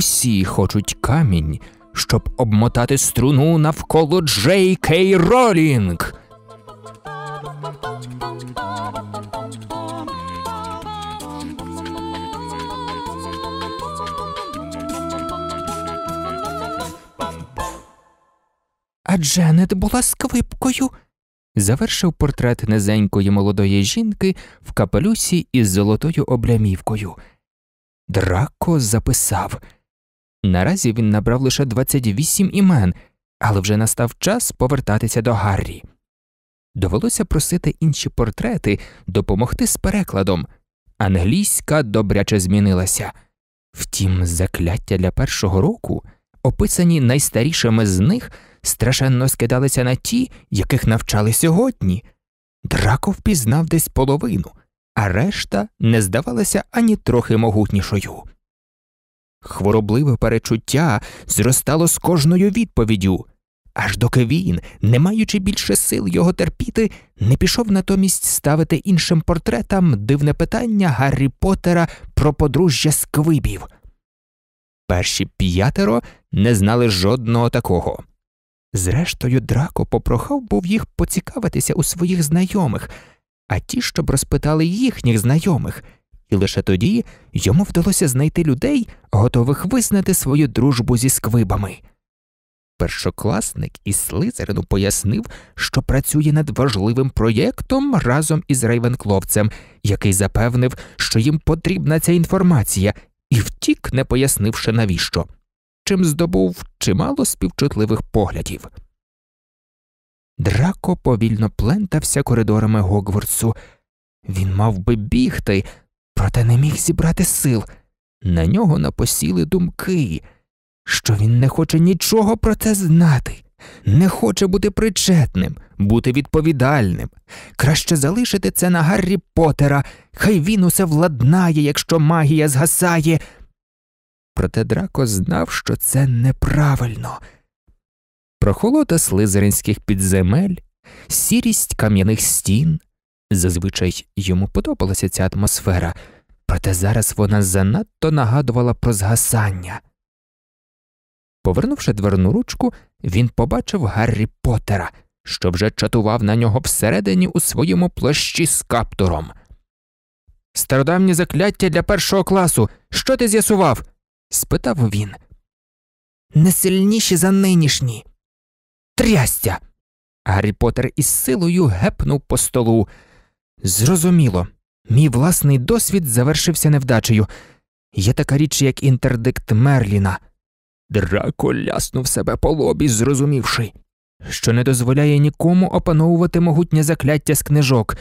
усі хочуть камінь, щоб обмотати струну навколо Джей Кей Ролінг. А Дженет була сквипкою. Завершив портрет низенької молодої жінки в капелюсі із золотою облямівкою. Драко записав. Наразі він набрав лише 28 імен, але вже настав час повертатися до Гаррі. Довелося просити інші портрети допомогти з перекладом. Англійська добряче змінилася. Втім, закляття для першого року, описані найстарішими з них, страшенно скидалися на ті, яких навчали сьогодні. Драко впізнав десь половину, а решта не здавалася ані трохи могутнішою. Хворобливе перечуття зростало з кожною відповіддю, аж доки він, не маючи більше сил його терпіти, не пішов натомість ставити іншим портретам дивне питання Гаррі Поттера про подружжя сквибів. Перші п'ятеро не знали жодного такого. Зрештою, драко попрохав був їх поцікавитися у своїх знайомих, а ті, щоб розпитали їхніх знайомих і лише тоді йому вдалося знайти людей, готових визнати свою дружбу зі сквибами. Першокласник із Слизерину пояснив, що працює над важливим проєктом разом із Рейвенкловцем, який запевнив, що їм потрібна ця інформація, і втік, не пояснивши навіщо, чим здобув чимало співчутливих поглядів. Драко повільно плентався коридорами Гогвардсу. Він мав би бігти, проте не міг зібрати сил. На нього напосіли думки, що він не хоче нічого про це знати, не хоче бути причетним, бути відповідальним. Краще залишити це на Гаррі Поттера, хай він усе владнає, якщо магія згасає. Проте Драко знав, що це неправильно. Прохолода слизеринських підземель, сірість кам'яних стін, Зазвичай йому подобалася ця атмосфера, проте зараз вона занадто нагадувала про згасання. Повернувши дверну ручку, він побачив Гаррі Поттера, що вже чатував на нього всередині у своєму плащі з каптуром. Стародавнє закляття для першого класу. Що ти з'ясував? спитав він. Не сильніші за нинішні. Трястя. Гаррі Поттер із силою гепнув по столу. Зрозуміло, мій власний досвід завершився невдачею. Є така річ, як інтердикт Мерліна. Драко ляснув себе по лобі, зрозумівши, що не дозволяє нікому опановувати могутнє закляття з книжок.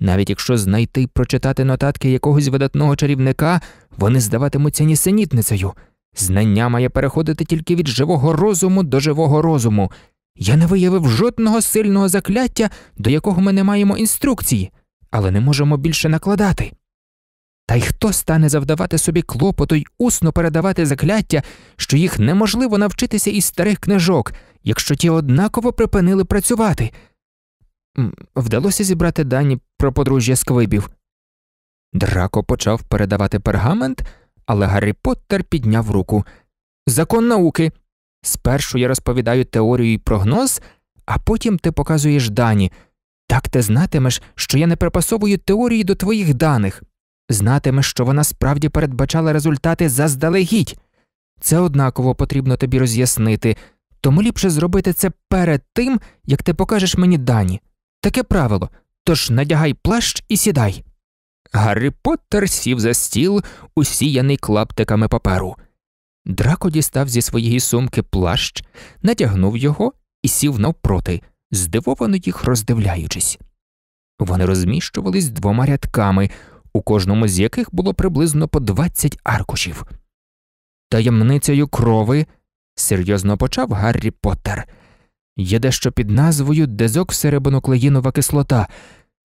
Навіть якщо знайти й прочитати нотатки якогось видатного чарівника, вони здаватимуться нісенітницею. Знання має переходити тільки від живого розуму до живого розуму. Я не виявив жодного сильного закляття, до якого ми не маємо інструкції але не можемо більше накладати. Та й хто стане завдавати собі клопоту й усно передавати закляття, що їх неможливо навчитися із старих книжок, якщо ті однаково припинили працювати? Вдалося зібрати дані про подружжя сквибів. Драко почав передавати пергамент, але Гаррі Поттер підняв руку. Закон науки. Спершу я розповідаю теорію і прогноз, а потім ти показуєш дані. Так ти знатимеш, що я не припасовую теорії до твоїх даних, знатимеш, що вона справді передбачала результати заздалегідь. Це однаково потрібно тобі роз'яснити, тому ліпше зробити це перед тим, як ти покажеш мені дані. Таке правило тож надягай плащ і сідай. Гаррі Поттер сів за стіл, усіяний клаптиками паперу. Драко дістав зі своєї сумки плащ, натягнув його і сів навпроти здивовано їх роздивляючись. Вони розміщувались двома рядками, у кожному з яких було приблизно по двадцять аркушів. Таємницею крови серйозно почав Гаррі Поттер. Є дещо під назвою дезоксирибонуклеїнова кислота.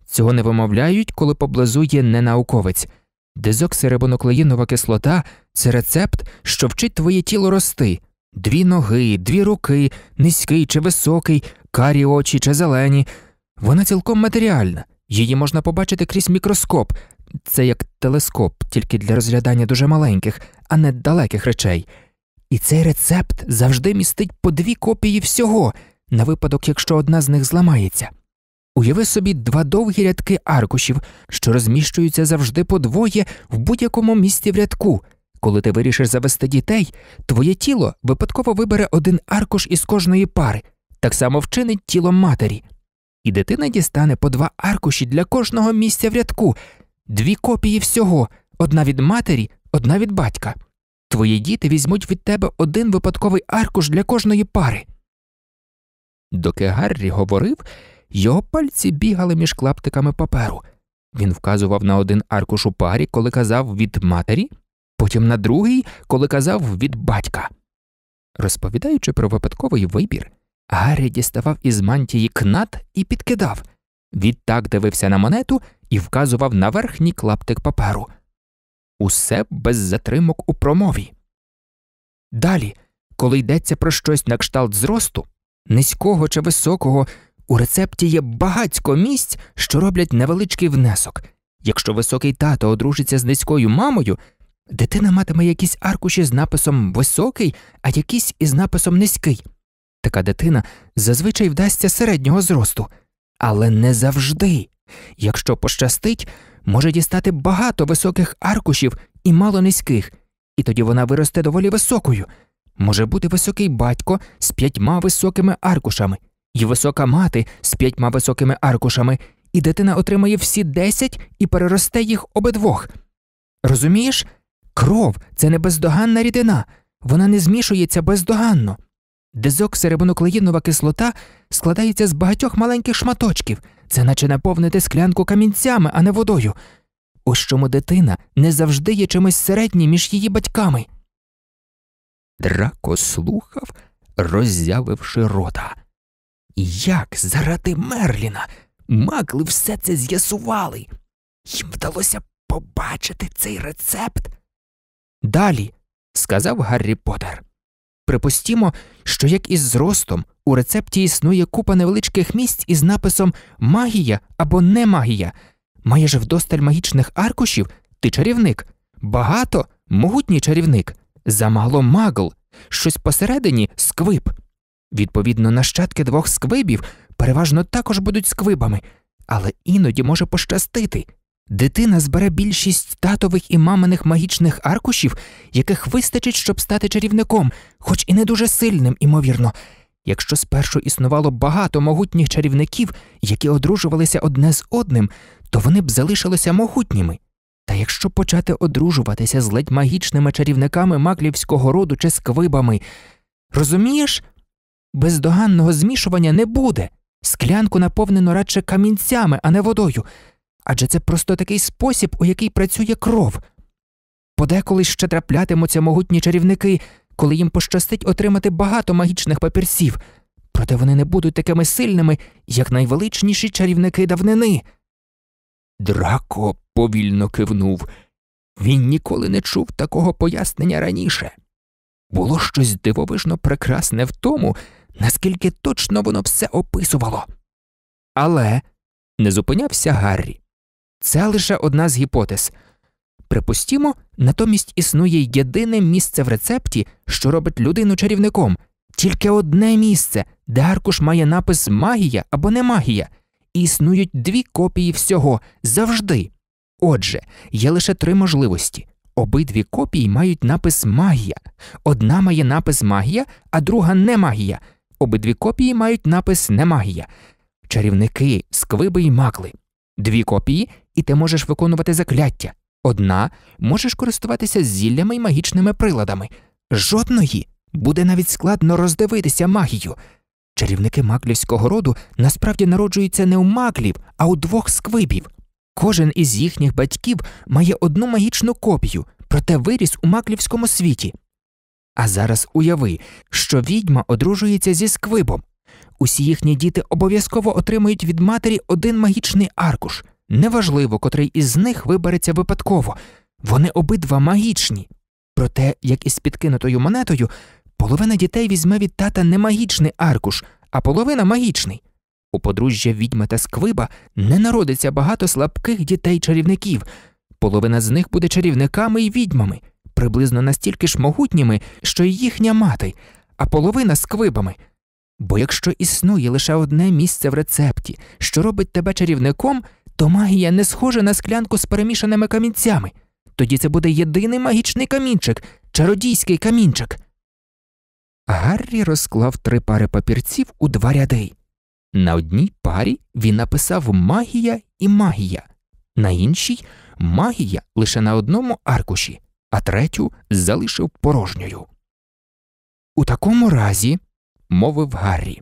Цього не вимовляють, коли поблизу є ненауковець. Дезоксирибонуклеїнова кислота це рецепт, що вчить твоє тіло рости. Дві ноги, дві руки, низький чи високий, карі очі чи зелені. Вона цілком матеріальна, її можна побачити крізь мікроскоп, це як телескоп, тільки для розглядання дуже маленьких, а не далеких речей. І цей рецепт завжди містить по дві копії всього, на випадок, якщо одна з них зламається. Уяви собі два довгі рядки аркушів, що розміщуються завжди по двоє в будь-якому місці в рядку. Коли ти вирішиш завести дітей, твоє тіло випадково вибере один аркуш із кожної пари, так само вчинить тіло матері, і дитина дістане по два аркуші для кожного місця в рядку, дві копії всього, одна від матері, одна від батька. Твої діти візьмуть від тебе один випадковий аркуш для кожної пари. Доки Гаррі говорив, його пальці бігали між клаптиками паперу. Він вказував на один аркуш у парі, коли казав від матері, потім на другий, коли казав від батька. Розповідаючи про випадковий вибір, Гаррі діставав із мантії кнат і підкидав. Відтак дивився на монету і вказував на верхній клаптик паперу. Усе без затримок у промові. Далі, коли йдеться про щось на кшталт зросту, низького чи високого, у рецепті є багатько місць, що роблять невеличкий внесок. Якщо високий тато одружиться з низькою мамою, дитина матиме якісь аркуші з написом високий, а якісь із написом низький. Така дитина зазвичай вдасться середнього зросту, але не завжди. Якщо пощастить, може дістати багато високих аркушів і мало низьких, і тоді вона виросте доволі високою. Може бути високий батько з п'ятьма високими аркушами, і висока мати з п'ятьма високими аркушами, і дитина отримає всі десять і переросте їх обидвох. Розумієш? Кров це не бездоганна рідина, вона не змішується бездоганно. Дезоксирибонуклеїнова кислота складається з багатьох маленьких шматочків, це наче наповнити склянку камінцями, а не водою. Ось чому дитина не завжди є чимось середнім між її батьками. Драко слухав, роззявивши рота. Як заради Мерліна макли все це з'ясували? Їм вдалося побачити цей рецепт. Далі, сказав Гаррі Поттер припустімо, що як із зростом у рецепті існує купа невеличких місць із написом магія або не немагія. Маєш вдосталь магічних аркушів, ти чарівник, багато могутній чарівник, замало магл, щось посередині сквиб. Відповідно, нащадки двох сквибів переважно також будуть сквибами, але іноді може пощастити. Дитина збере більшість татових і маминих магічних аркушів, яких вистачить, щоб стати чарівником, хоч і не дуже сильним, імовірно. Якщо спершу існувало багато могутніх чарівників, які одружувалися одне з одним, то вони б залишилися могутніми. Та якщо почати одружуватися з ледь магічними чарівниками маклівського роду чи сквибами, розумієш, бездоганного змішування не буде. Склянку наповнено радше камінцями, а не водою адже це просто такий спосіб, у який працює кров. Подеколи ще траплятимуться могутні чарівники, коли їм пощастить отримати багато магічних папірців, проте вони не будуть такими сильними, як найвеличніші чарівники давнини. Драко повільно кивнув. Він ніколи не чув такого пояснення раніше. Було щось дивовижно прекрасне в тому, наскільки точно воно все описувало. Але не зупинявся Гаррі. Це лише одна з гіпотез. Припустімо, натомість існує єдине місце в рецепті, що робить людину чарівником, тільки одне місце, де аркуш має напис магія або не магія, існують дві копії всього завжди. Отже, є лише три можливості. Обидві копії мають напис магія. Одна має напис магія, а друга не магія. Обидві копії мають напис не магія. Чарівники, сквиби і макли. Дві копії і ти можеш виконувати закляття. Одна можеш користуватися зіллями і магічними приладами. Жодної буде навіть складно роздивитися магію. Чарівники маклівського роду насправді народжуються не у маклів, а у двох сквибів. Кожен із їхніх батьків має одну магічну копію, проте виріс у маклівському світі. А зараз уяви, що відьма одружується зі сквибом. Усі їхні діти обов'язково отримують від матері один магічний аркуш. Неважливо, котрий із них вибереться випадково, вони обидва магічні. Проте, як із підкинутою монетою, половина дітей візьме від тата не магічний аркуш, а половина магічний. У подружжя відьми та сквиба не народиться багато слабких дітей-чарівників, половина з них буде чарівниками і відьмами, приблизно настільки ж могутніми, що й їхня мати, а половина сквибами. Бо якщо існує лише одне місце в рецепті, що робить тебе чарівником то тобто магія не схожа на склянку з перемішаними камінцями. Тоді це буде єдиний магічний камінчик, чародійський камінчик. Гаррі розклав три пари папірців у два ряди. На одній парі він написав магія і магія, на іншій магія лише на одному аркуші, а третю залишив порожньою. У такому разі, мовив Гаррі,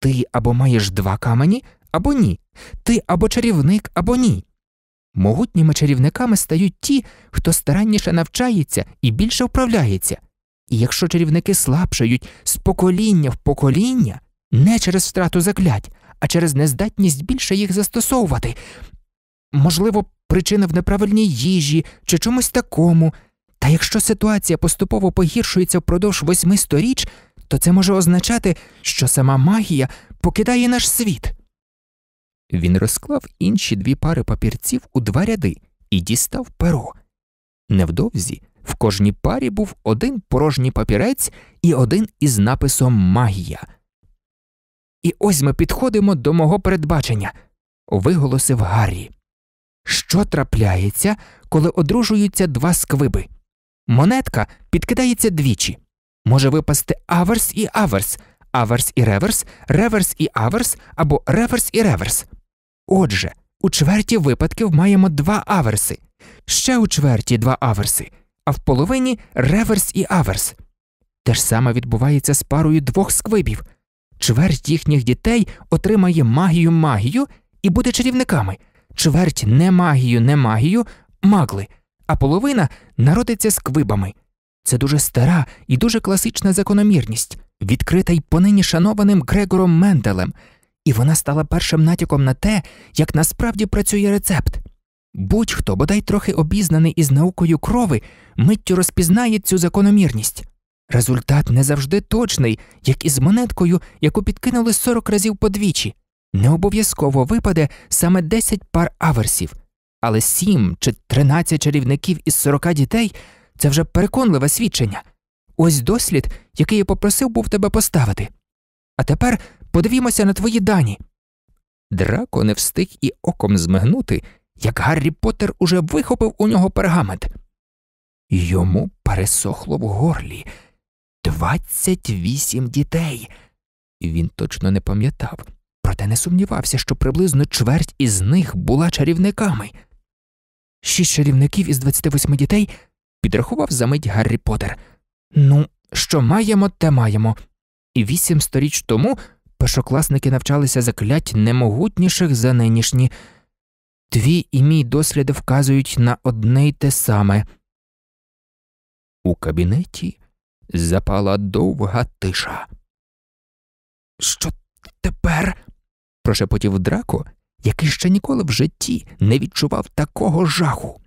ти або маєш два камені, або ні, ти або чарівник, або ні. Могутніми чарівниками стають ті, хто старанніше навчається і більше вправляється. І якщо чарівники слабшають з покоління в покоління не через втрату заклять, а через нездатність більше їх застосовувати, можливо, причина в неправильній їжі чи чомусь такому, та якщо ситуація поступово погіршується впродовж восьми сторіч, то це може означати, що сама магія покидає наш світ. Він розклав інші дві пари папірців у два ряди і дістав перо. Невдовзі в кожній парі був один порожній папірець і один із написом Магія. І ось ми підходимо до мого передбачення. виголосив Гаррі. Що трапляється, коли одружуються два сквиби? Монетка підкидається двічі. Може випасти аверс і аверс аверс і реверс, реверс і аверс або реверс і реверс. Отже, у чверті випадків маємо два аверси, ще у чверті два аверси, а в половині реверс і аверс. Те ж саме відбувається з парою двох сквибів. Чверть їхніх дітей отримає магію магію і буде чарівниками. Чверть не магію, не магію, магли, а половина народиться сквибами. Це дуже стара і дуже класична закономірність відкрита й понині шанованим Грегором Менделем, і вона стала першим натяком на те, як насправді працює рецепт. Будь-хто, бодай трохи обізнаний із наукою крови, миттю розпізнає цю закономірність. Результат не завжди точний, як із монеткою, яку підкинули 40 разів подвічі. Не обов'язково випаде саме 10 пар аверсів, але 7 чи 13 чарівників із 40 дітей це вже переконливе свідчення. Ось дослід, який я попросив був тебе поставити. А тепер подивімося на твої дані. Драко не встиг і оком змигнути, як Гаррі Поттер уже вихопив у нього пергамент. Йому пересохло в горлі двадцять вісім дітей. Він точно не пам'ятав, проте не сумнівався, що приблизно чверть із них була чарівниками. Шість чарівників із двадцяти восьми дітей підрахував за мить Гаррі Поттер – Ну, що маємо, те маємо. І вісім сторіч тому першокласники навчалися заклять немогутніших за нинішні. Твій і мій досліди вказують на одне й те саме. У кабінеті запала довга тиша. Що тепер? прошепотів драко, який ще ніколи в житті не відчував такого жаху.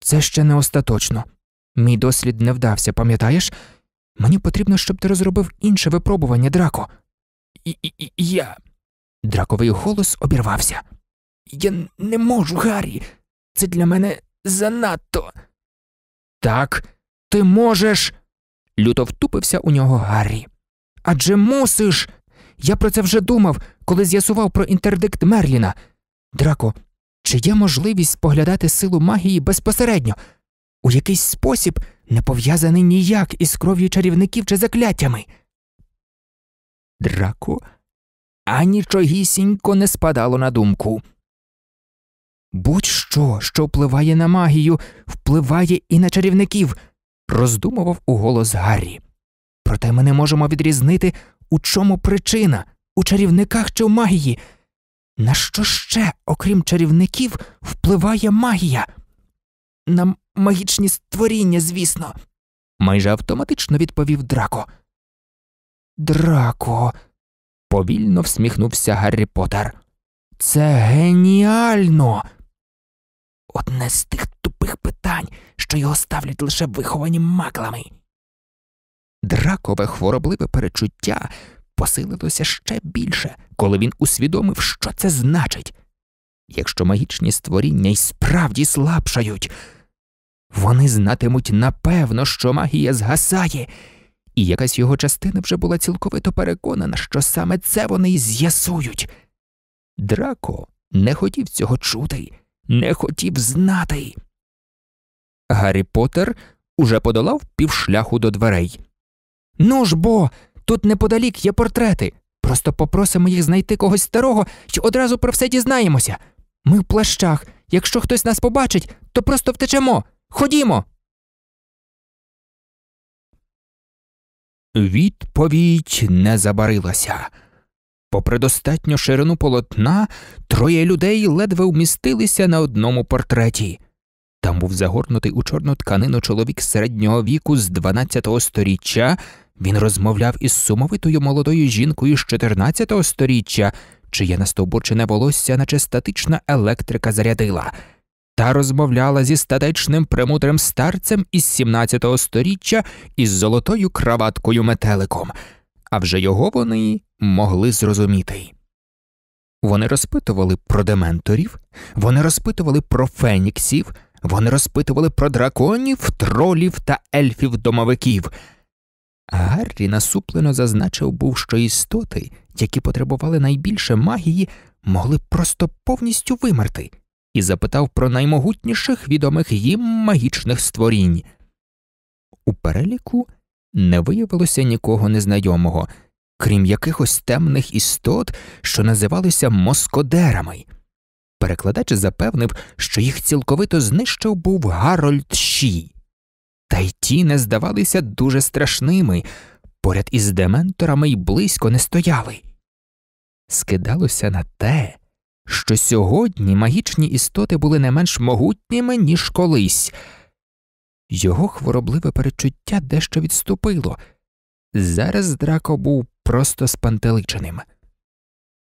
Це ще не остаточно. Мій дослід не вдався, пам'ятаєш? Мені потрібно, щоб ти розробив інше випробування, Драко. І, Я. Драковий голос обірвався. Я не можу, Гаррі. Це для мене занадто. Так, ти можеш. Люто втупився у нього Гаррі. Адже мусиш. Я про це вже думав, коли з'ясував про інтердикт Мерліна. Драко, чи є можливість поглядати силу магії безпосередньо? у якийсь спосіб не пов'язаний ніяк із кров'ю чарівників чи закляттями. Драко анічогісінько не спадало на думку. Будь що, що впливає на магію, впливає і на чарівників, роздумував у голос Гаррі. Проте ми не можемо відрізнити, у чому причина у чарівниках чи в магії. На що ще, окрім чарівників, впливає магія? на магічні створіння, звісно, майже автоматично відповів Драко. Драко, повільно всміхнувся Гаррі Поттер. Це геніально. Одне з тих тупих питань, що його ставлять лише виховані маклами. Дракове хворобливе перечуття посилилося ще більше, коли він усвідомив, що це значить. Якщо магічні створіння й справді слабшають, вони знатимуть напевно, що магія згасає, і якась його частина вже була цілковито переконана, що саме це вони й з'ясують. Драко не хотів цього чути, не хотів знати. Гаррі Поттер уже подолав півшляху до дверей. Ну ж бо, тут неподалік є портрети. Просто попросимо їх знайти когось старого і одразу про все дізнаємося. Ми в плащах. Якщо хтось нас побачить, то просто втечемо. Ходімо. Відповідь не забарилася. Попри достатню ширину полотна, троє людей ледве вмістилися на одному портреті. Там був загорнутий у чорну тканину чоловік середнього віку з 12-го сторіччя. Він розмовляв із сумовитою молодою жінкою з 14-го сторіччя, чиє настовбурчене волосся, наче статична електрика зарядила та розмовляла зі статечним премудрим старцем із 17 сторіччя із золотою краваткою метеликом, а вже його вони могли зрозуміти. Вони розпитували про дементорів, вони розпитували про феніксів, вони розпитували про драконів, тролів та ельфів домовиків. Гаррі насуплено зазначив був, що істоти, які потребували найбільше магії, могли просто повністю вимерти і запитав про наймогутніших відомих їм магічних створінь. У переліку не виявилося нікого незнайомого, крім якихось темних істот, що називалися москодерами. Перекладач запевнив, що їх цілковито знищив був Гарольд Ші, та й ті не здавалися дуже страшними, поряд із дементорами й близько не стояли. Скидалося на те, що сьогодні магічні істоти були не менш могутніми, ніж колись. Його хворобливе перечуття дещо відступило. Зараз драко був просто спантеличеним.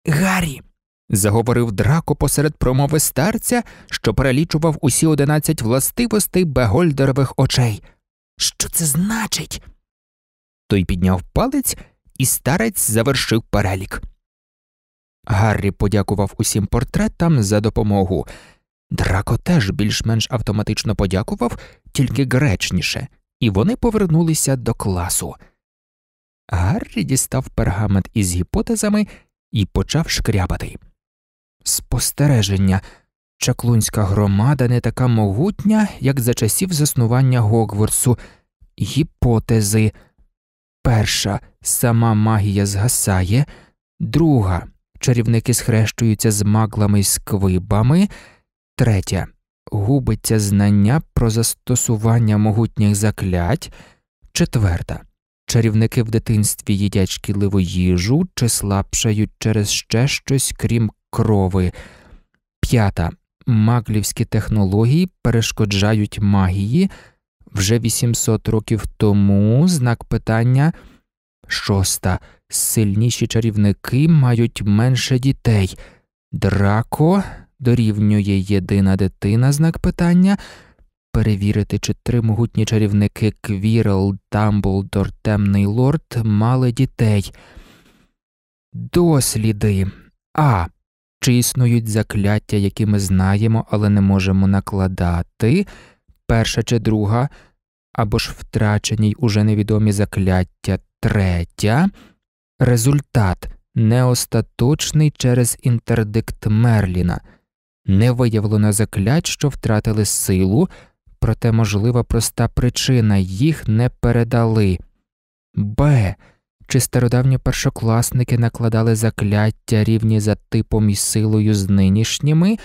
Гаррі. заговорив драко посеред промови старця, що перелічував усі одинадцять властивостей бегольдерових очей. Що це значить? Той підняв палець, і старець завершив перелік. Гаррі подякував усім портретам за допомогу. Драко теж більш-менш автоматично подякував, тільки гречніше, і вони повернулися до класу. Гаррі дістав пергамент із гіпотезами і почав шкрябати. Спостереження. Чаклунська громада не така могутня, як за часів заснування Гогворсу. Гіпотези. Перша сама магія згасає, друга чарівники схрещуються з маглами й сквибами, третя губиться знання про застосування могутніх заклять, четверта. Чарівники в дитинстві їдять шкідливу їжу чи слабшають через ще щось, крім крови. П'ята. Маглівські технології перешкоджають магії. Вже 800 років тому знак питання шоста сильніші чарівники мають менше дітей. Драко дорівнює єдина дитина знак питання. Перевірити, чи три могутні чарівники Квірл, Дамблдор, Темний Лорд мали дітей. Досліди. А. Чи існують закляття, які ми знаємо, але не можемо накладати, перша чи друга, або ж втрачені й уже невідомі закляття третя. Результат неостаточний через інтердикт Мерліна, не виявлено заклять, що втратили силу, проте можлива проста причина їх не передали. Б. Чи стародавні першокласники накладали закляття рівні за типом і силою з нинішніми,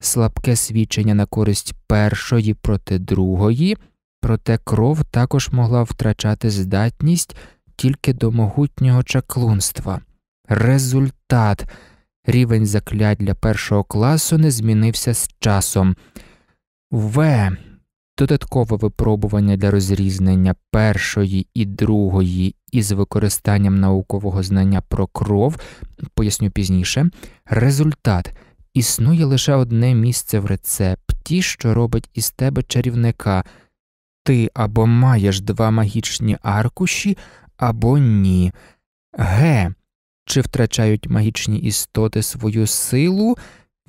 слабке свідчення на користь першої проти другої, проте кров також могла втрачати здатність тільки до могутнього чаклунства. Результат рівень заклять для першого класу не змінився з часом. В. Додаткове випробування для розрізнення першої і другої із використанням наукового знання про кров, поясню пізніше, результат існує лише одне місце в рецепті, що робить із тебе чарівника. Ти або маєш два магічні аркуші, або ні. Г. Чи втрачають магічні істоти свою силу,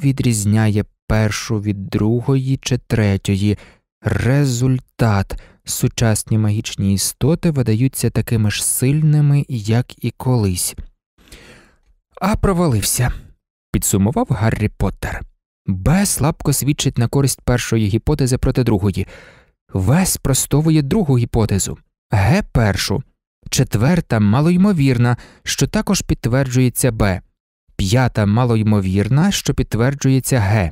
відрізняє першу від другої чи третьої. Результат сучасні магічні істоти видаються такими ж сильними, як і колись. А провалився, підсумував Гаррі Поттер. Б слабко свідчить на користь першої гіпотези проти другої. В спростовує другу гіпотезу, Г першу четверта малоймовірна, що також підтверджується Б, п'ята малоймовірна, що підтверджується Г,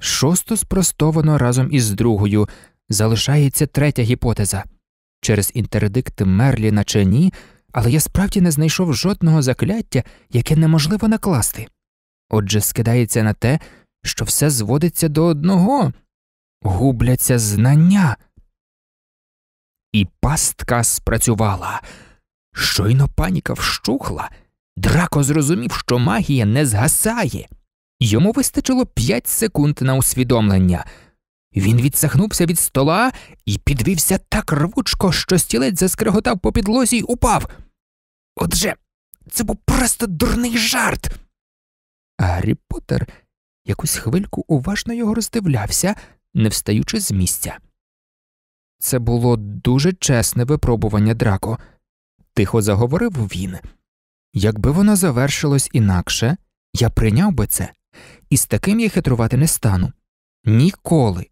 шосту спростовано разом із другою, залишається третя гіпотеза. Через інтердикт Мерліна чи ні, але я справді не знайшов жодного закляття, яке неможливо накласти. Отже, скидається на те, що все зводиться до одного губляться знання. І пастка спрацювала. Щойно паніка вщухла. Драко зрозумів, що магія не згасає. Йому вистачило п'ять секунд на усвідомлення. Він відсахнувся від стола і підвівся так рвучко, що стілець заскреготав по підлозі й упав. Отже, це був просто дурний жарт. Гаррі Поттер якусь хвильку уважно його роздивлявся, не встаючи з місця. Це було дуже чесне випробування драко тихо заговорив він. Якби воно завершилось інакше, я прийняв би це, і з таким я хитрувати не стану. Ніколи.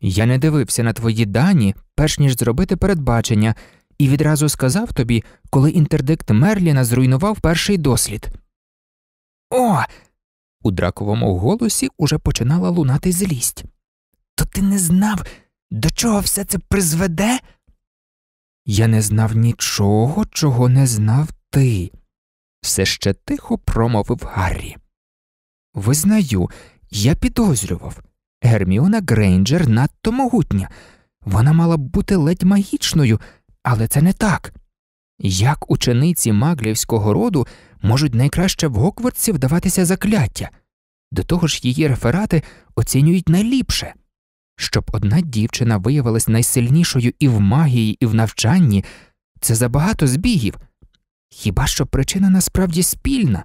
Я не дивився на твої дані, перш ніж зробити передбачення, і відразу сказав тобі, коли інтердикт Мерліна зруйнував перший дослід. О. У драковому голосі уже починала лунати злість. То ти не знав, до чого все це призведе? Я не знав нічого, чого не знав ти, все ще тихо промовив Гаррі. Визнаю, я підозрював. Герміона Грейнджер надто могутня. Вона мала б бути ледь магічною, але це не так. Як учениці маглівського роду можуть найкраще в Гоквартсі вдаватися закляття? До того ж її реферати оцінюють найліпше. Щоб одна дівчина виявилась найсильнішою і в магії, і в навчанні, це забагато збігів. Хіба що причина насправді спільна?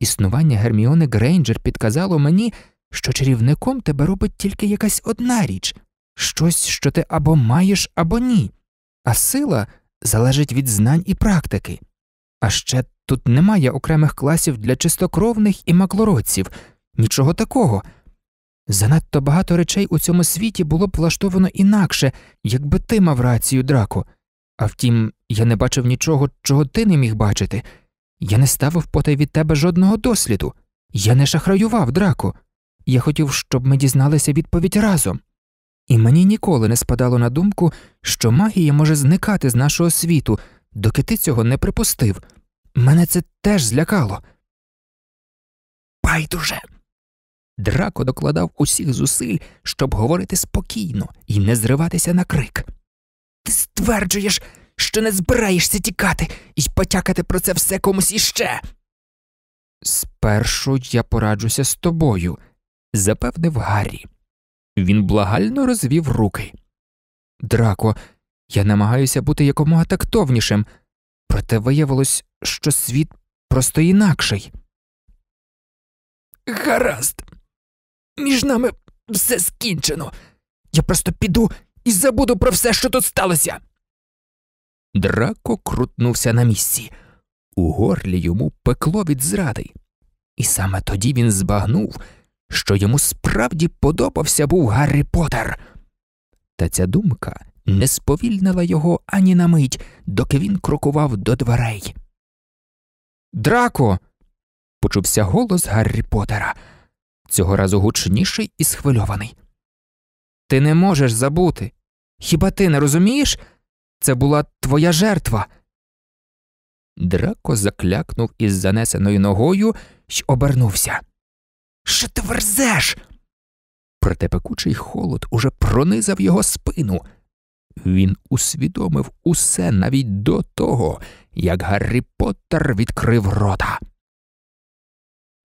Існування Герміони Грейнджер підказало мені, що чарівником тебе робить тільки якась одна річ щось, що ти або маєш, або ні, а сила залежить від знань і практики. А ще тут немає окремих класів для чистокровних і маклородців, нічого такого. Занадто багато речей у цьому світі було б влаштовано інакше, якби ти мав рацію, драко. А втім, я не бачив нічого, чого ти не міг бачити. Я не ставив потай від тебе жодного досліду. Я не шахраював, драко. Я хотів, щоб ми дізналися відповідь разом. І мені ніколи не спадало на думку, що магія може зникати з нашого світу, доки ти цього не припустив. Мене це теж злякало. Байдуже. Драко докладав усіх зусиль, щоб говорити спокійно і не зриватися на крик. Ти стверджуєш, що не збираєшся тікати і потякати про це все комусь іще. Спершу я пораджуся з тобою, запевнив Гаррі. Він благально розвів руки. Драко, я намагаюся бути якомога тактовнішим, проте виявилось, що світ просто інакший. Гаразд, між нами все скінчено. Я просто піду і забуду про все, що тут сталося. Драко крутнувся на місці. У горлі йому пекло від зради, і саме тоді він збагнув, що йому справді подобався був Гаррі Поттер. Та ця думка не сповільнила його ані на мить, доки він крокував до дверей. Драко. почувся голос Гаррі Поттера цього разу гучніший і схвильований. Ти не можеш забути. Хіба ти не розумієш? Це була твоя жертва. Драко заклякнув із занесеною ногою й обернувся. Що ти верзеш? Проте пекучий холод уже пронизав його спину. Він усвідомив усе навіть до того, як Гаррі Поттер відкрив рота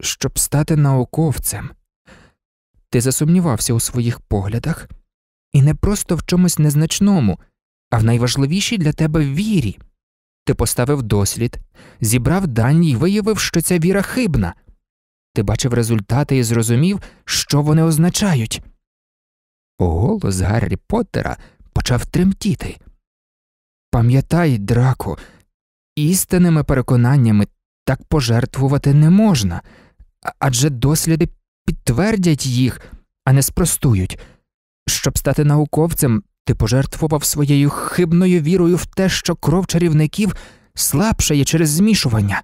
щоб стати науковцем. Ти засумнівався у своїх поглядах і не просто в чомусь незначному, а в найважливішій для тебе вірі. Ти поставив дослід, зібрав дані і виявив, що ця віра хибна. Ти бачив результати і зрозумів, що вони означають. Голос Гаррі Поттера почав тремтіти. Пам'ятай, Драко, істинними переконаннями так пожертвувати не можна адже досліди підтвердять їх, а не спростують. Щоб стати науковцем, ти пожертвував своєю хибною вірою в те, що кров чарівників слабшає через змішування.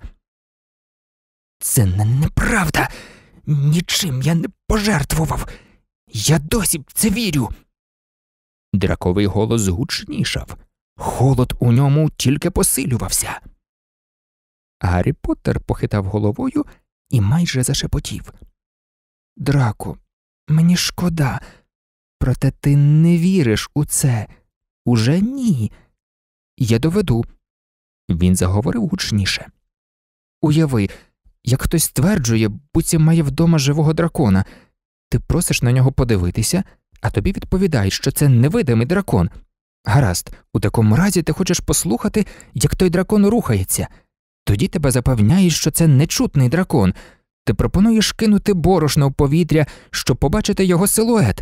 Це не неправда. Нічим я не пожертвував. Я досі в це вірю. Драковий голос гучнішав. Холод у ньому тільки посилювався. Гаррі Поттер похитав головою і майже зашепотів. Драко, мені шкода, проте ти не віриш у це. Уже ні. Я доведу. Він заговорив гучніше. Уяви, як хтось стверджує, буцім має вдома живого дракона. Ти просиш на нього подивитися, а тобі відповідають, що це невидимий дракон. Гаразд, у такому разі ти хочеш послухати, як той дракон рухається. Тоді тебе запевняєш, що це нечутний дракон. Ти пропонуєш кинути борошно в повітря, щоб побачити його силует.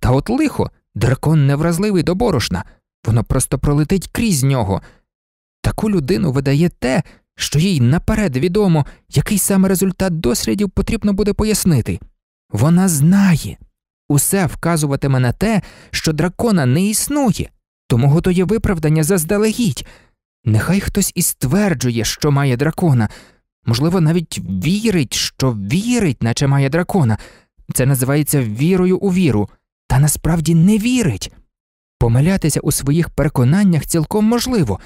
Та от лихо, дракон невразливий до борошна, воно просто пролетить крізь нього. Таку людину видає те, що їй наперед відомо, який саме результат дослідів потрібно буде пояснити. Вона знає, усе вказуватиме на те, що дракона не існує, тому готує виправдання заздалегідь. Нехай хтось і стверджує, що має дракона, можливо, навіть вірить, що вірить, наче має дракона. Це називається вірою у віру, та насправді не вірить. Помилятися у своїх переконаннях цілком можливо.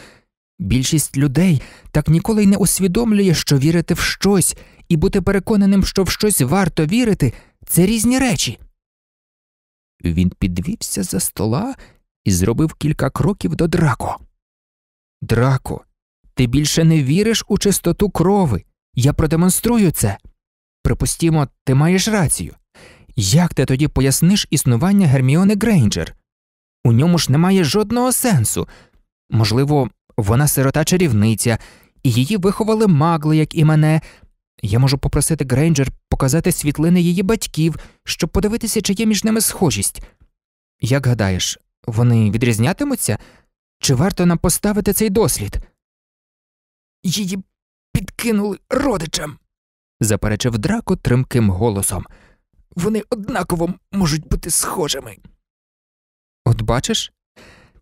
Більшість людей так ніколи й не усвідомлює, що вірити в щось, і бути переконаним, що в щось варто вірити, це різні речі. Він підвівся за стола і зробив кілька кроків до драко. Драко, ти більше не віриш у чистоту крови. Я продемонструю це. Припустімо, ти маєш рацію. Як ти тоді поясниш існування Герміони Грейнджер? У ньому ж немає жодного сенсу. Можливо, вона сирота чарівниця, і її виховали магли, як і мене. Я можу попросити Грейнджер показати світлини її батьків, щоб подивитися, чи є між ними схожість. Як гадаєш, вони відрізнятимуться? Чи варто нам поставити цей дослід? Її підкинули родичам, заперечив драко тримким голосом. Вони однаково можуть бути схожими. От бачиш,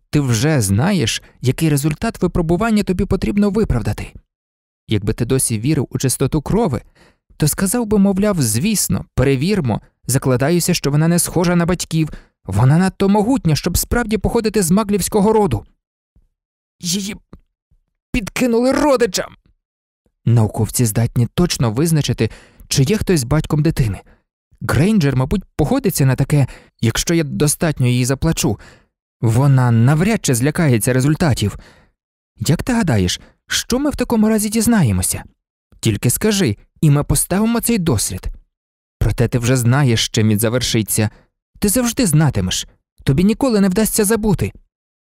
ти вже знаєш, який результат випробування тобі потрібно виправдати. Якби ти досі вірив у чистоту крови, то сказав би, мовляв, звісно, перевірмо, закладаюся, що вона не схожа на батьків, вона надто могутня, щоб справді походити з маглівського роду її підкинули родичам. Науковці здатні точно визначити, чи є хтось батьком дитини. Грейнджер, мабуть, погодиться на таке, якщо я достатньо її заплачу. Вона навряд чи злякається результатів. Як ти гадаєш, що ми в такому разі дізнаємося? Тільки скажи, і ми поставимо цей досвід. Проте ти вже знаєш, чим він завершиться. Ти завжди знатимеш. Тобі ніколи не вдасться забути.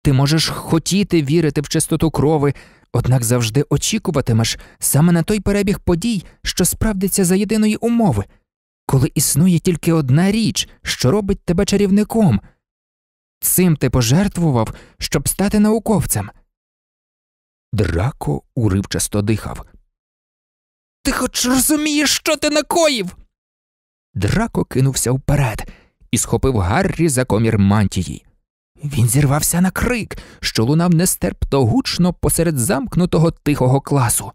Ти можеш хотіти вірити в чистоту крови, однак завжди очікуватимеш саме на той перебіг подій, що справдиться за єдиної умови, коли існує тільки одна річ, що робить тебе чарівником. Цим ти пожертвував, щоб стати науковцем. Драко уривчасто дихав. Ти хоч розумієш, що ти накоїв? Драко кинувся вперед і схопив Гаррі за комір мантії. Він зірвався на крик, що лунав нестерпно гучно посеред замкнутого тихого класу.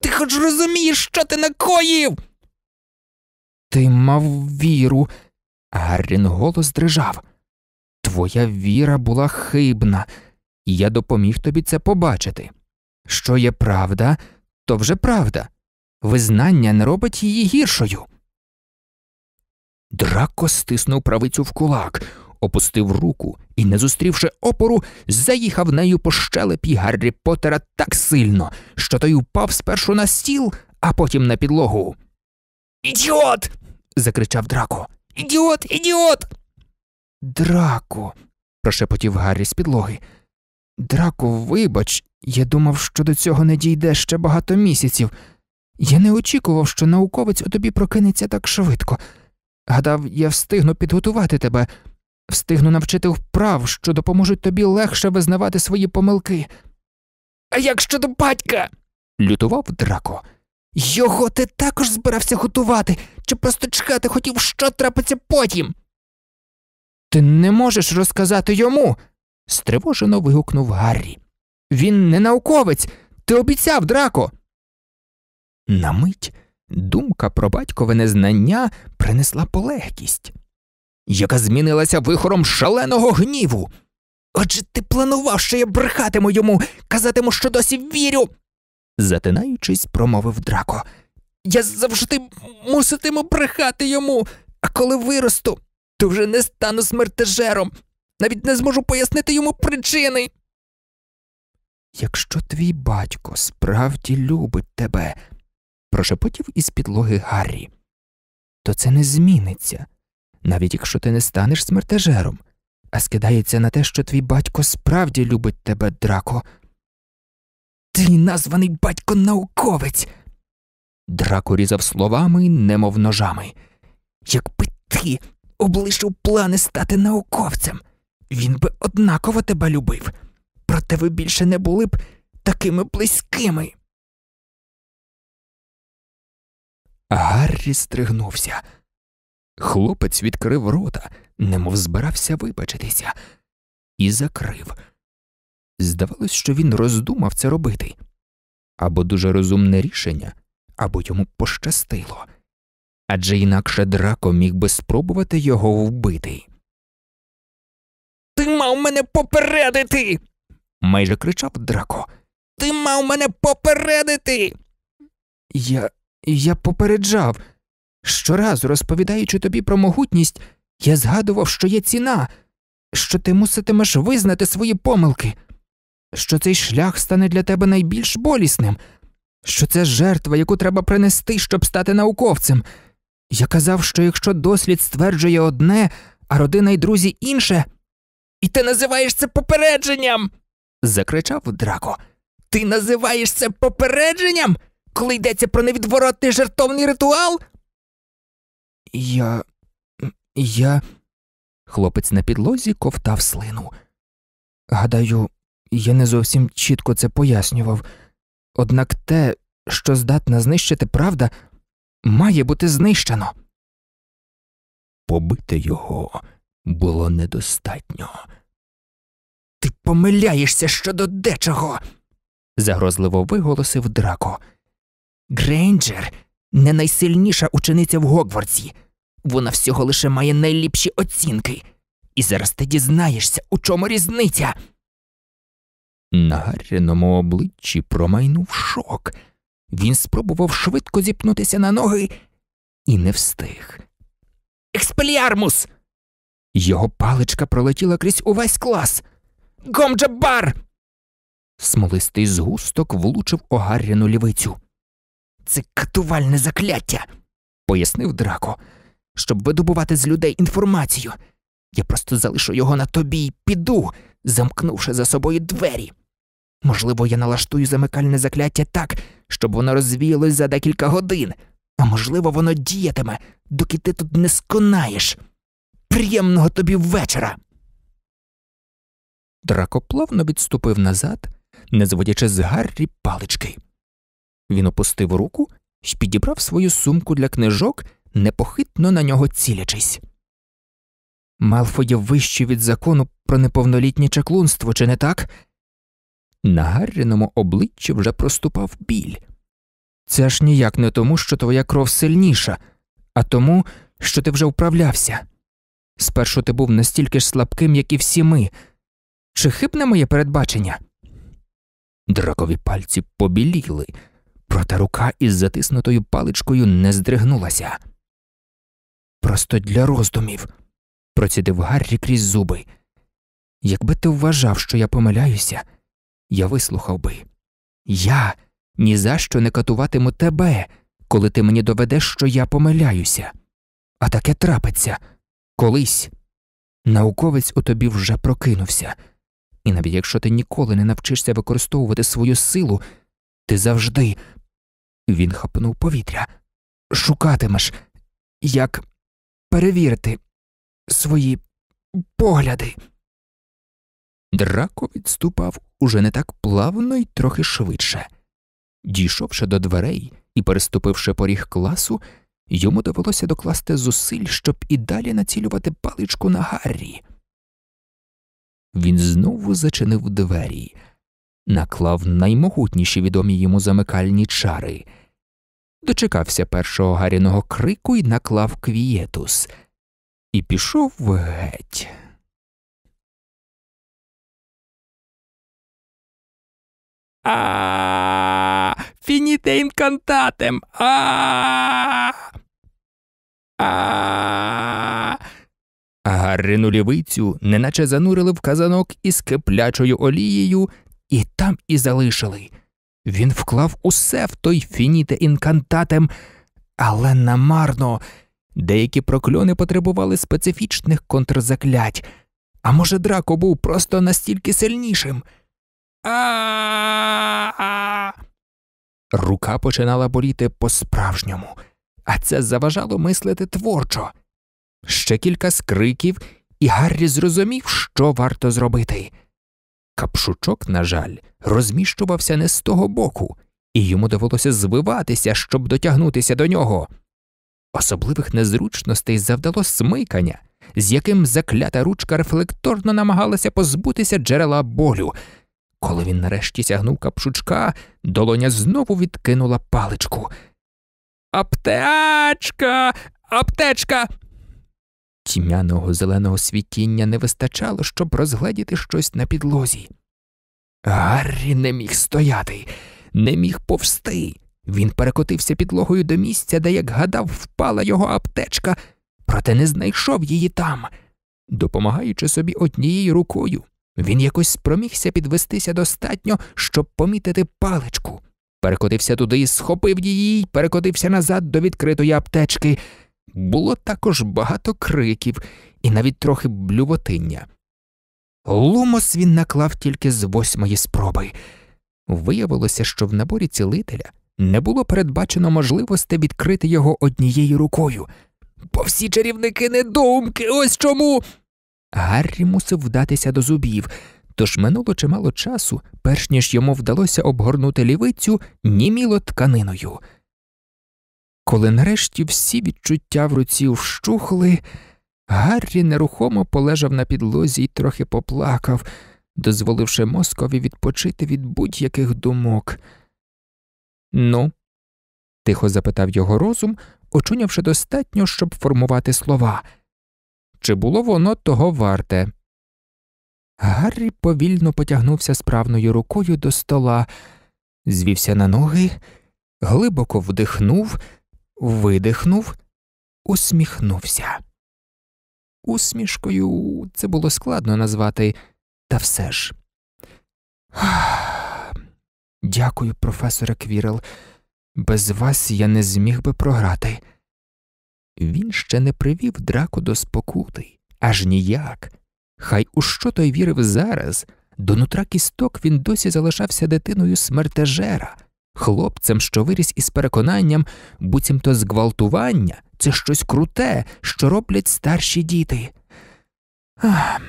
Ти хоч розумієш, що ти накоїв? Ти мав віру. Гаррін голос дрижав. Твоя віра була хибна, і я допоміг тобі це побачити. Що є правда, то вже правда. Визнання не робить її гіршою. Драко стиснув правицю в кулак опустив руку і, не зустрівши опору, заїхав нею по щелепі Гаррі Поттера так сильно, що той упав спершу на стіл, а потім на підлогу. Ідіот. закричав Драко. Ідіот, ідіот. Драко. прошепотів Гаррі з підлоги. Драко, вибач, я думав, що до цього не дійде ще багато місяців. Я не очікував, що науковець у тобі прокинеться так швидко. Гадав, я встигну підготувати тебе, Встигну навчити вправ, що допоможуть тобі легше визнавати свої помилки. А як щодо батька? лютував драко. Його ти також збирався готувати чи просто чекати хотів, що трапиться потім. Ти не можеш розказати йому. стривожено вигукнув Гаррі. Він не науковець, ти обіцяв драко. На мить думка про батькове незнання принесла полегкість яка змінилася вихором шаленого гніву. Отже, ти планував, що я брехатиму йому, казатиму, що досі вірю. затинаючись, промовив Драко. Я завжди муситиму брехати йому, а коли виросту, то вже не стану смертежером. Навіть не зможу пояснити йому причини. Якщо твій батько справді любить тебе, прошепотів із підлоги Гаррі, то це не зміниться навіть якщо ти не станеш смертежером, а скидається на те, що твій батько справді любить тебе, драко. Ти названий батько науковець. Драко різав словами, немов ножами. Якби ти облишив плани стати науковцем, він би однаково тебе любив, проте ви більше не були б такими близькими. Гаррі стригнувся. Хлопець відкрив рота, немов збирався вибачитися, і закрив. Здавалось, що він роздумав це робити або дуже розумне рішення, або йому пощастило, адже інакше драко міг би спробувати його вбити. Ти мав мене попередити. майже кричав драко. Ти мав мене попередити. Я... Я попереджав. Щоразу, розповідаючи тобі про могутність, я згадував, що є ціна, що ти муситимеш визнати свої помилки, що цей шлях стане для тебе найбільш болісним, що це жертва, яку треба принести, щоб стати науковцем. Я казав, що якщо дослід стверджує одне, а родина й друзі інше, і ти називаєш це попередженням. закричав Драко. Ти називаєш це попередженням, коли йдеться про невідворотний жертовний ритуал? Я. я. Хлопець на підлозі ковтав слину. Гадаю, я не зовсім чітко це пояснював, однак те, що здатна знищити правда, має бути знищено. Побити його було недостатньо. Ти помиляєшся щодо дечого. загрозливо виголосив Драко. Грейнджер не найсильніша учениця в Гогвардсі. Вона всього лише має найліпші оцінки. І зараз ти дізнаєшся, у чому різниця. На гаряному обличчі промайнув шок. Він спробував швидко зіпнутися на ноги і не встиг. Експеліармус! Його паличка пролетіла крізь увесь клас. Гомджабар! Смолистий згусток влучив огаряну лівицю. Це катувальне закляття, пояснив Драко, щоб видобувати з людей інформацію. Я просто залишу його на тобі і піду, замкнувши за собою двері. Можливо, я налаштую замикальне закляття так, щоб воно розвіялось за декілька годин, а можливо, воно діятиме, доки ти тут не сконаєш. Приємного тобі вечора. Драко плавно відступив назад, не зводячи з Гаррі палички. Він опустив руку і підібрав свою сумку для книжок, непохитно на нього цілячись. Малфоє вище від закону про неповнолітнє чаклунство, чи не так? На Гарріному обличчі вже проступав біль. Це аж ніяк не тому, що твоя кров сильніша, а тому, що ти вже управлявся. Спершу ти був настільки ж слабким, як і всі ми. Чи хибне моє передбачення? Дракові пальці побіліли проте рука із затиснутою паличкою не здригнулася. Просто для роздумів, процідив Гаррі крізь зуби. Якби ти вважав, що я помиляюся, я вислухав би. Я ні за що не катуватиму тебе, коли ти мені доведеш, що я помиляюся. А таке трапиться колись. Науковець у тобі вже прокинувся, і навіть якщо ти ніколи не навчишся використовувати свою силу, ти завжди він хапнув повітря. Шукатимеш, як перевірити свої погляди. Драко відступав уже не так плавно і трохи швидше. Дійшовши до дверей і переступивши поріг класу, йому довелося докласти зусиль, щоб і далі націлювати паличку на Гаррі. Він знову зачинив двері наклав наймогутніші відомі йому замикальні чари, дочекався першого гаряного крику і наклав квієтус і пішов геть. А фініте інкантатем. А. А. Гаррину лівицю неначе занурили в казанок із киплячою олією і там і залишили. Він вклав усе в той фініте інкантатем, але намарно деякі прокльони потребували специфічних контрзаклять. А може, драко був просто настільки сильнішим. А. Рука починала боліти по-справжньому, а це заважало мислити творчо. Ще кілька скриків, і Гаррі зрозумів, що варто зробити. Капшучок, на жаль, розміщувався не з того боку, і йому довелося звиватися, щоб дотягнутися до нього. Особливих незручностей завдало смикання, з яким заклята ручка рефлекторно намагалася позбутися джерела болю. Коли він нарешті сягнув капшучка, долоня знову відкинула паличку. Аптечка, аптечка. Тім'яного зеленого світіння не вистачало, щоб розгледіти щось на підлозі. Гаррі не міг стояти, не міг повсти. Він перекотився підлогою до місця, де, як гадав, впала його аптечка, проте не знайшов її там. Допомагаючи собі однією рукою, він якось спромігся підвестися достатньо, щоб помітити паличку. Перекотився туди і схопив її, перекотився назад до відкритої аптечки. Було також багато криків і навіть трохи блювотиння. Лумос він наклав тільки з восьмої спроби. Виявилося, що в наборі цілителя не було передбачено можливості відкрити його однією рукою. Бо всі чарівники недумки, ось чому. Гаррі мусив вдатися до зубів, тож минуло чимало часу, перш ніж йому вдалося обгорнути лівицю німіло тканиною. Коли нарешті всі відчуття в руці вщухли, Гаррі нерухомо полежав на підлозі і трохи поплакав, дозволивши мозкові відпочити від будь-яких думок. Ну, тихо запитав його розум, очунявши достатньо, щоб формувати слова. Чи було воно того варте? Гаррі повільно потягнувся справною рукою до стола, звівся на ноги, глибоко вдихнув видихнув, усміхнувся. Усмішкою це було складно назвати, та все ж. Дякую, професоре Квірел. Без вас я не зміг би програти. Він ще не привів драку до спокути, аж ніяк. Хай у що той вірив зараз. До нутра кісток він досі залишався дитиною смертежера, Хлопцем, що виріс із переконанням, буцімто зґвалтування це щось круте, що роблять старші діти. Ах.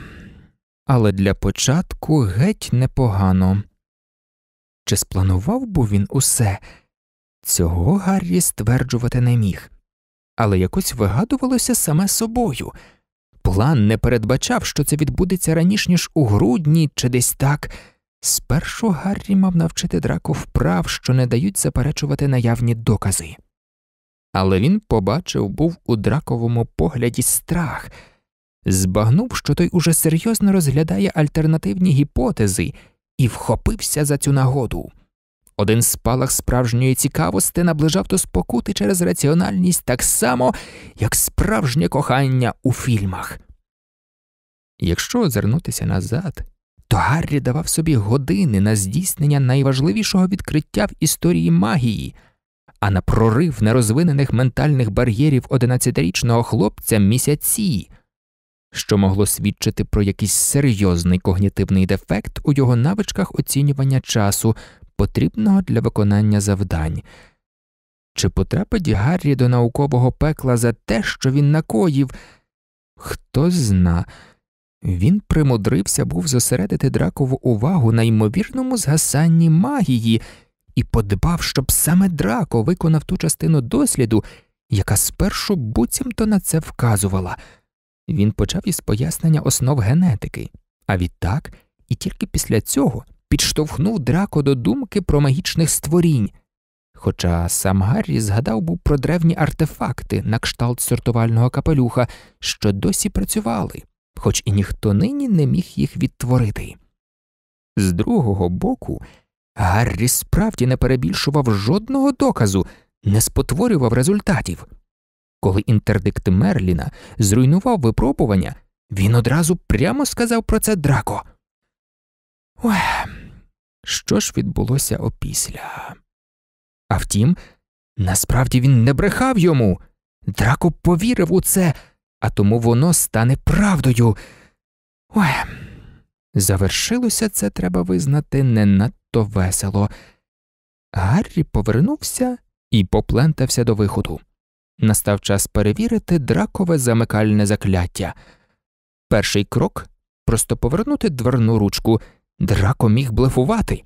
Але для початку геть непогано. Чи спланував був він усе? Цього Гаррі стверджувати не міг, але якось вигадувалося саме собою. План не передбачав, що це відбудеться раніше, ніж у грудні чи десь так. Спершу Гаррі мав навчити драко вправ, що не дають заперечувати наявні докази. Але він побачив був у драковому погляді страх, збагнув, що той уже серйозно розглядає альтернативні гіпотези і вхопився за цю нагоду. Один спалах справжньої цікавості наближав до спокути через раціональність так само, як справжнє кохання у фільмах. Якщо озирнутися назад то Гаррі давав собі години на здійснення найважливішого відкриття в історії магії, а на прорив нерозвинених ментальних бар'єрів 11-річного хлопця місяці, що могло свідчити про якийсь серйозний когнітивний дефект у його навичках оцінювання часу, потрібного для виконання завдань. Чи потрапить Гаррі до наукового пекла за те, що він накоїв? Хто зна. Він примудрився був зосередити дракову увагу на ймовірному згасанні магії і подбав, щоб саме драко виконав ту частину досліду, яка спершу буцімто на це вказувала. Він почав із пояснення основ генетики, а відтак і тільки після цього підштовхнув драко до думки про магічних створінь. Хоча сам Гаррі згадав був про древні артефакти на кшталт сортувального капелюха, що досі працювали хоч і ніхто нині не міг їх відтворити. З другого боку, Гаррі справді не перебільшував жодного доказу, не спотворював результатів. Коли інтердикт Мерліна зруйнував випробування, він одразу прямо сказав про це драко. Ой, що ж відбулося опісля? А втім, насправді він не брехав йому. Драко повірив у це а тому воно стане правдою. Ой, завершилося це, треба визнати, не надто весело. Гаррі повернувся і поплентався до виходу. Настав час перевірити дракове замикальне закляття. Перший крок просто повернути дверну ручку. Драко міг блефувати.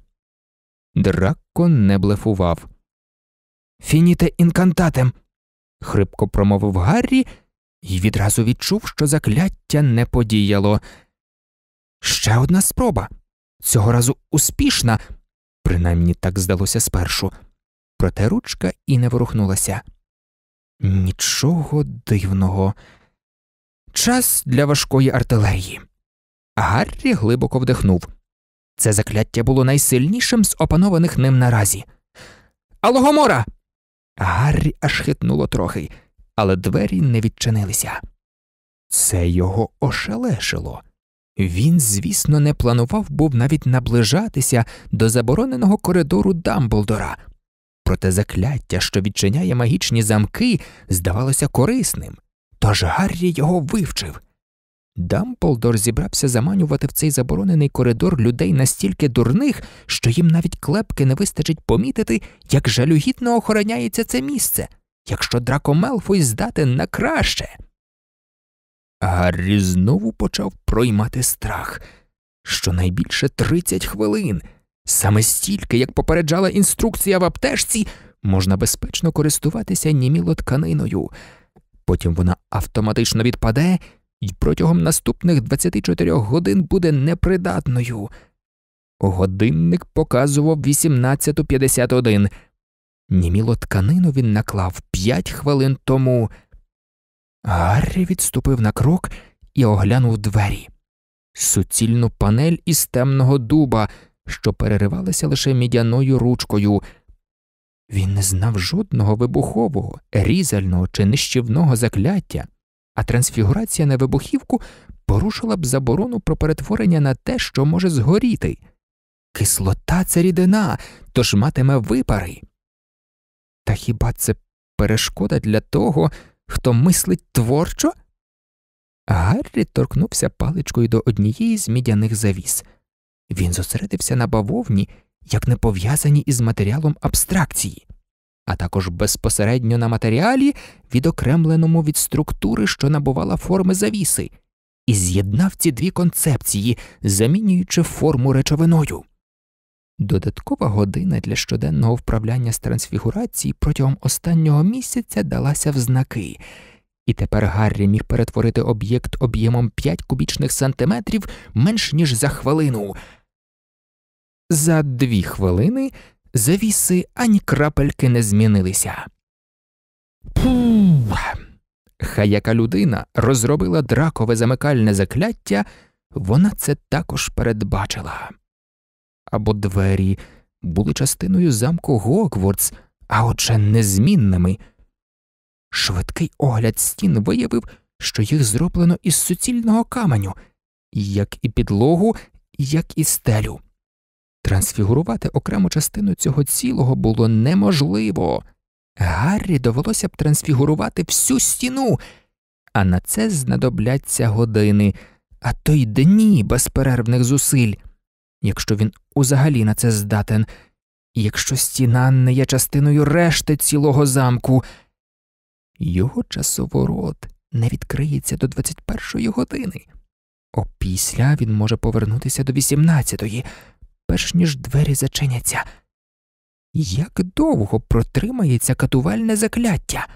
Драко не блефував. Фініте інкантатем. хрипко промовив Гаррі і відразу відчув, що закляття не подіяло. Ще одна спроба цього разу успішна, принаймні так здалося спершу, проте ручка і не ворухнулася. Нічого дивного. Час для важкої артилерії. Гаррі глибоко вдихнув. Це закляття було найсильнішим з опанованих ним наразі. Алогомора! Гаррі аж хитнуло трохи але двері не відчинилися. Це його ошелешило. Він, звісно, не планував був навіть наближатися до забороненого коридору Дамблдора, проте закляття, що відчиняє магічні замки, здавалося корисним, тож Гаррі його вивчив. Дамблдор зібрався заманювати в цей заборонений коридор людей настільки дурних, що їм навіть клепки не вистачить помітити, як жалюгідно охороняється це місце якщо Драко Мелфой здатен на краще. Гаррі знову почав проймати страх щонайбільше 30 хвилин. Саме стільки, як попереджала інструкція в аптечці, можна безпечно користуватися німіло тканиною. Потім вона автоматично відпаде і протягом наступних 24 годин буде непридатною. Годинник показував 18.51. Німіло тканину він наклав п'ять хвилин тому. Гаррі відступив на крок і оглянув двері, суцільну панель із темного дуба, що переривалася лише мідяною ручкою. Він не знав жодного вибухового, різального чи нищівного закляття, а трансфігурація на вибухівку порушила б заборону про перетворення на те, що може згоріти. Кислота це рідина, тож матиме випари. Та хіба це перешкода для того, хто мислить творчо? Гаррі торкнувся паличкою до однієї з мідяних завіс. Він зосередився на бавовні, як не пов'язані із матеріалом абстракції, а також безпосередньо на матеріалі, відокремленому від структури, що набувала форми завіси, і з'єднав ці дві концепції, замінюючи форму речовиною. Додаткова година для щоденного вправляння з трансфігурації протягом останнього місяця далася в знаки, і тепер Гаррі міг перетворити об'єкт об'ємом 5 кубічних сантиметрів менш ніж за хвилину. За дві хвилини завіси ані крапельки не змінилися. Пух! Хай яка людина розробила дракове замикальне закляття, вона це також передбачила або двері були частиною замку Гоквордс, а отже, незмінними. Швидкий огляд стін виявив, що їх зроблено із суцільного каменю, як і підлогу, як і стелю. Трансфігурувати окрему частину цього цілого було неможливо. Гаррі довелося б трансфігурувати всю стіну, а на це знадобляться години, а то й дні безперервних зусиль якщо він узагалі на це здатен, і якщо стіна не є частиною решти цілого замку, його часоворот не відкриється до 21-ї години, опісля він може повернутися до 18-ї, перш ніж двері зачиняться. Як довго протримається катувальне закляття?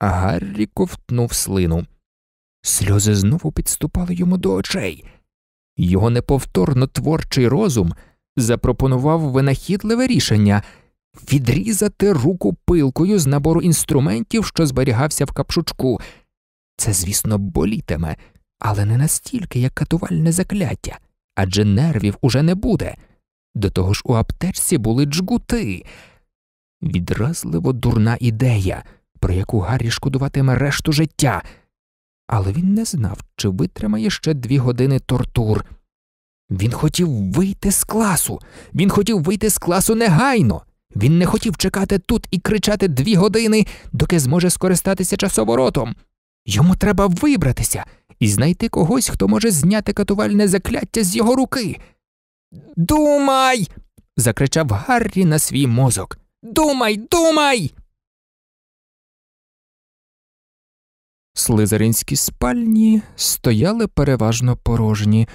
Гаррі ковтнув слину. Сльози знову підступали йому до очей. Його неповторно творчий розум запропонував винахідливе рішення відрізати руку пилкою з набору інструментів, що зберігався в капшучку. Це, звісно, болітиме, але не настільки, як катувальне закляття, адже нервів уже не буде. До того ж у аптечці були джгути. Відразливо дурна ідея, про яку Гаррі шкодуватиме решту життя але він не знав, чи витримає ще дві години тортур. Він хотів вийти з класу, він хотів вийти з класу негайно. Він не хотів чекати тут і кричати дві години, доки зможе скористатися часоворотом. Йому треба вибратися і знайти когось, хто може зняти катувальне закляття з його руки. Думай. закричав Гаррі на свій мозок. Думай, думай. Слизеринські спальні стояли переважно порожні,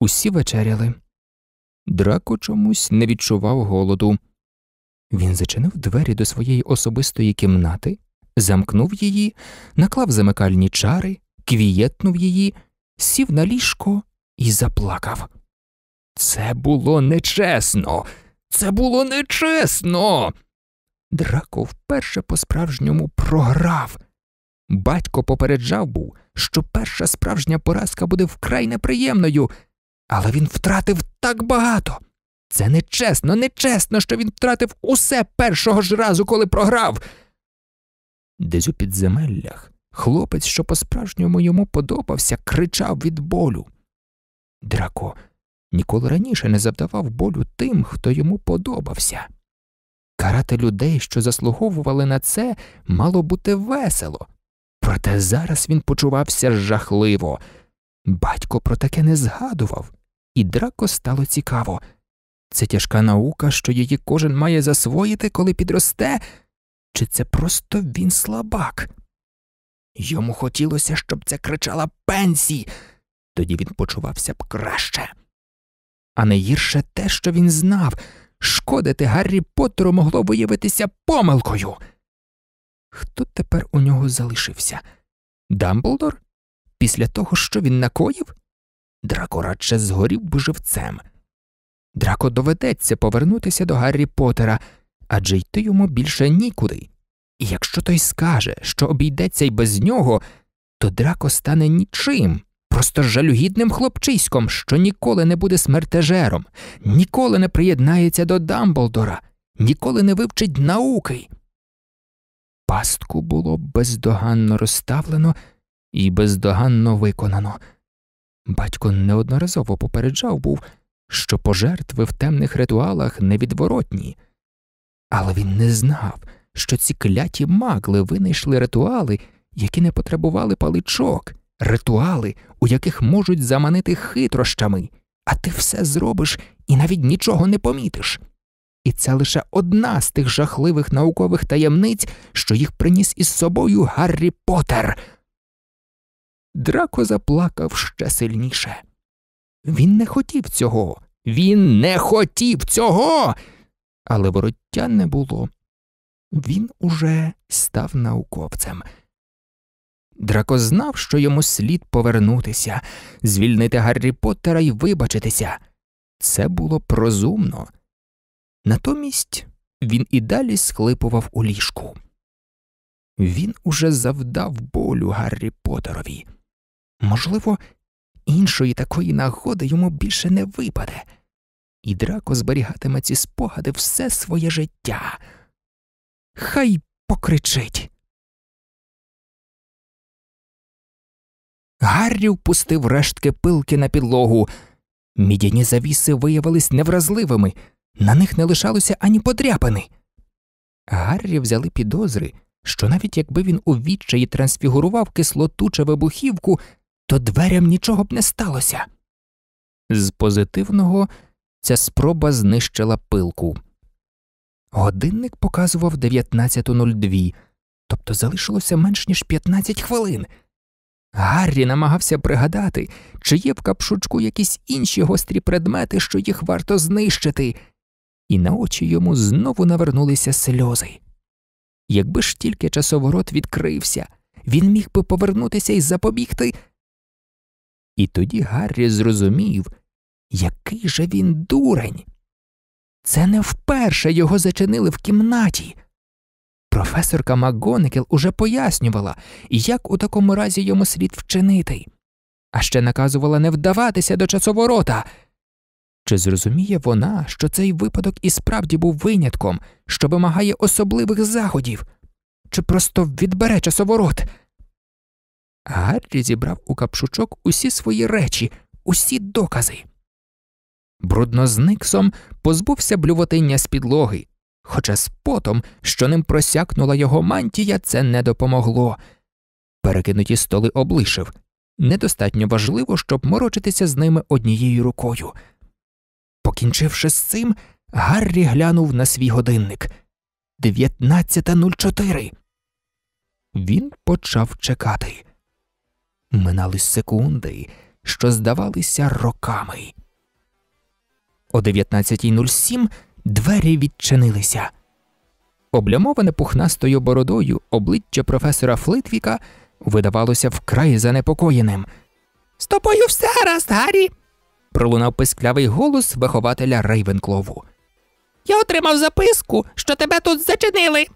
усі вечеряли. Драко чомусь не відчував голоду. Він зачинив двері до своєї особистої кімнати, замкнув її, наклав замикальні чари, квієтнув її, сів на ліжко і заплакав. Це було нечесно, це було нечесно. Драко вперше по справжньому програв. Батько попереджав був, що перша справжня поразка буде вкрай неприємною, але він втратив так багато. Це нечесно, нечесно, що він втратив усе першого ж разу, коли програв. Десь у підземеллях хлопець, що по справжньому йому подобався, кричав від болю. Драко ніколи раніше не завдавав болю тим, хто йому подобався. Карати людей, що заслуговували на це, мало бути весело. Проте зараз він почувався жахливо. Батько про таке не згадував, і драко стало цікаво. Це тяжка наука, що її кожен має засвоїти, коли підросте, чи це просто він слабак? Йому хотілося, щоб це кричала пенсі, тоді він почувався б краще. А найгірше те, що він знав, шкодити Гаррі Поттеру могло виявитися помилкою. Хто тепер у нього залишився? Дамблдор? Після того, що він накоїв? Драко радше згорів би живцем. Драко доведеться повернутися до Гаррі Поттера, адже йти йому більше нікуди. І якщо той скаже, що обійдеться й без нього, то драко стане нічим, просто жалюгідним хлопчиськом, що ніколи не буде смертежером, ніколи не приєднається до Дамблдора, ніколи не вивчить науки пастку було бездоганно розставлено і бездоганно виконано. Батько неодноразово попереджав був, що пожертви в темних ритуалах невідворотні, але він не знав, що ці кляті магли винайшли ритуали, які не потребували паличок, ритуали, у яких можуть заманити хитрощами, а ти все зробиш і навіть нічого не помітиш. І це лише одна з тих жахливих наукових таємниць, що їх приніс із собою Гаррі Поттер. Драко заплакав ще сильніше. Він не хотів цього. Він не хотів цього. Але вороття не було. Він уже став науковцем. Драко знав, що йому слід повернутися, звільнити Гаррі Поттера і вибачитися. Це було б розумно. Натомість він і далі схлипував у ліжку. Він уже завдав болю Гаррі Поттерові. Можливо, іншої такої нагоди йому більше не випаде, і драко зберігатиме ці спогади все своє життя. Хай покричить. Гаррі впустив рештки пилки на підлогу. Мідяні завіси виявились невразливими. На них не лишалося ані подряпини. Гаррі взяли підозри, що навіть якби він у відчаї трансфігурував кислоту чи вибухівку, то дверям нічого б не сталося. З позитивного ця спроба знищила пилку. Годинник показував 19.02, тобто залишилося менш ніж 15 хвилин. Гаррі намагався пригадати, чи є в капшучку якісь інші гострі предмети, що їх варто знищити і на очі йому знову навернулися сльози. Якби ж тільки часоворот відкрився, він міг би повернутися і запобігти. І тоді Гаррі зрозумів, який же він дурень. Це не вперше його зачинили в кімнаті. Професорка Макгонекел уже пояснювала, як у такому разі йому слід вчинити, а ще наказувала не вдаватися до часоворота. Чи зрозуміє вона, що цей випадок і справді був винятком, що вимагає особливих заходів, чи просто відбере часоворот? Гаррі зібрав у капшучок усі свої речі, усі докази. Брудно з Никсом позбувся блювотиння з підлоги, хоча з потом, що ним просякнула його мантія, це не допомогло. Перекинуті столи облишив недостатньо важливо, щоб морочитися з ними однією рукою. Покінчивши з цим, Гаррі глянув на свій годинник нуль чотири. Він почав чекати. Минали секунди, що здавалися роками. О 19.07 двері відчинилися. Облямоване пухнастою бородою обличчя професора Флитвіка видавалося вкрай занепокоєним. З тобою все раз, Гаррі пролунав писклявий голос вихователя Рейвенклову. Я отримав записку, що тебе тут зачинили.